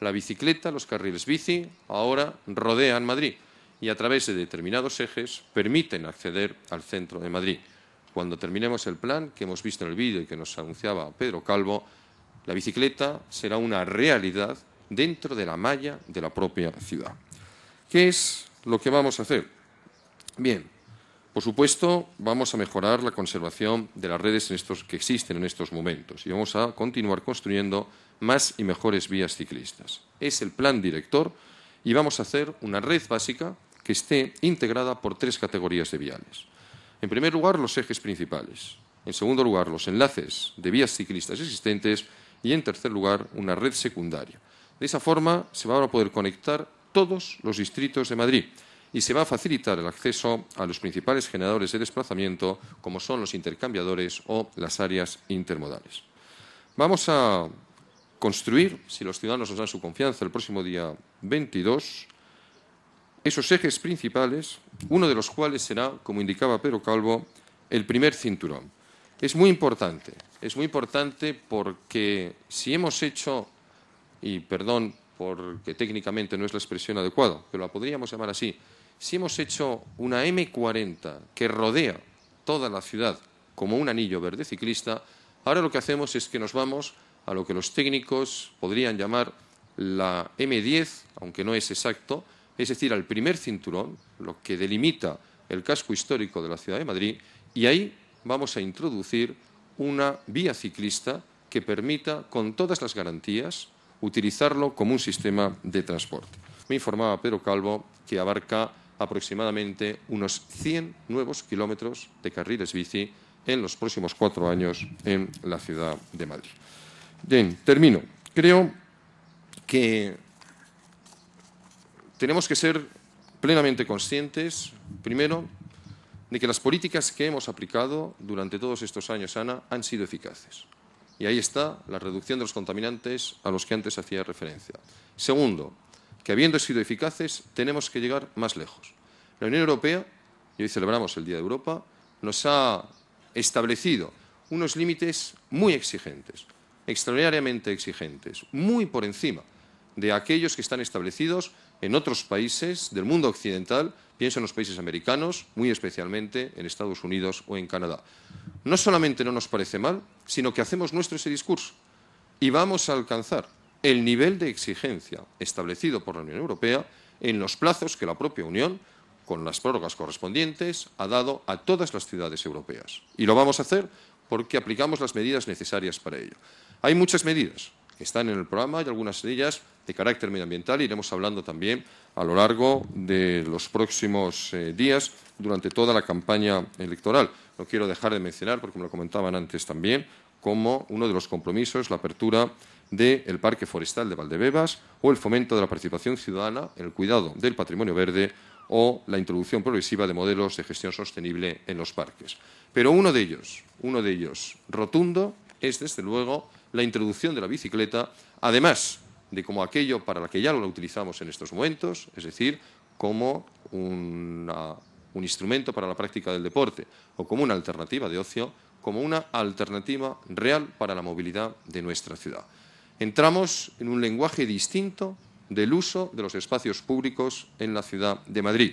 La bicicleta, los carriles bici, ahora rodean Madrid y a través de determinados ejes permiten acceder al centro de Madrid. Cuando terminemos el plan que hemos visto en el vídeo y que nos anunciaba Pedro Calvo, la bicicleta será una realidad dentro de la malla de la propia ciudad. ¿Qué es lo que vamos a hacer? Bien, por supuesto, vamos a mejorar la conservación de las redes que existen en estos momentos y vamos a continuar construyendo más y mejores vías ciclistas. Es el plan director y vamos a hacer una red básica que esté integrada por tres categorías de viales. En primer lugar, los ejes principales. En segundo lugar, los enlaces de vías ciclistas existentes. Y en tercer lugar, una red secundaria. De esa forma se van a poder conectar todos los distritos de Madrid y se va a facilitar el acceso a los principales generadores de desplazamiento, como son los intercambiadores o las áreas intermodales. Vamos a construir, si los ciudadanos nos dan su confianza el próximo día 22, esos ejes principales, uno de los cuales será, como indicaba Pedro Calvo, el primer cinturón. Es muy importante, es muy importante porque si hemos hecho, y perdón porque técnicamente no es la expresión adecuada, pero la podríamos llamar así, si hemos hecho una M40 que rodea toda la ciudad como un anillo verde ciclista, ahora lo que hacemos es que nos vamos a lo que los técnicos podrían llamar la M10, aunque no es exacto, es decir, al primer cinturón, lo que delimita el casco histórico de la ciudad de Madrid, y ahí vamos a introducir una vía ciclista que permita, con todas las garantías, utilizarlo como un sistema de transporte. Me informaba Pedro Calvo que abarca aproximadamente unos 100 nuevos kilómetros de carriles bici en los próximos cuatro años en la ciudad de Madrid. Bien, termino. Creo que tenemos que ser plenamente conscientes, primero, de que las políticas que hemos aplicado durante todos estos años, Ana, han sido eficaces. Y ahí está la reducción de los contaminantes a los que antes hacía referencia. Segundo, que habiendo sido eficaces tenemos que llegar más lejos. La Unión Europea, y hoy celebramos el Día de Europa, nos ha establecido unos límites muy exigentes, extraordinariamente exigentes, muy por encima de aquellos que están establecidos en otros países del mundo occidental, pienso en los países americanos, muy especialmente en Estados Unidos o en Canadá. No solamente no nos parece mal, sino que hacemos nuestro ese discurso y vamos a alcanzar el nivel de exigencia establecido por la Unión Europea en los plazos que la propia Unión, con las prórrogas correspondientes, ha dado a todas las ciudades europeas. Y lo vamos a hacer porque aplicamos las medidas necesarias para ello. Hay muchas medidas que están en el programa y algunas de ellas de carácter medioambiental. Iremos hablando también a lo largo de los próximos eh, días durante toda la campaña electoral. No quiero dejar de mencionar, porque me lo comentaban antes también, como uno de los compromisos la apertura del Parque Forestal de Valdebebas o el fomento de la participación ciudadana en el cuidado del patrimonio verde o la introducción progresiva de modelos de gestión sostenible en los parques. Pero uno de ellos, uno de ellos rotundo, es desde luego la introducción de la bicicleta, además de como aquello para la que ya lo utilizamos en estos momentos, es decir, como un instrumento para la práctica del deporte o como una alternativa de ocio, como una alternativa real para la movilidad de nuestra ciudad. Entramos en un lenguaje distinto del uso de los espacios públicos en la ciudad de Madrid.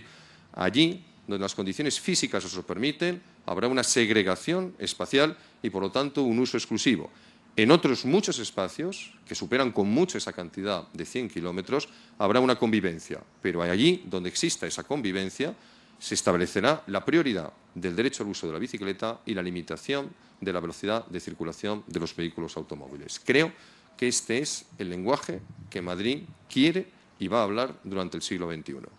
Allí, donde las condiciones físicas os lo permiten, habrá una segregación espacial y, por lo tanto, un uso exclusivo. En otros muchos espacios, que superan con mucho esa cantidad de 100 kilómetros, habrá una convivencia, pero allí donde exista esa convivencia se establecerá la prioridad del derecho al uso de la bicicleta y la limitación de la velocidad de circulación de los vehículos automóviles. Creo que este es el lenguaje que Madrid quiere y va a hablar durante el siglo XXI.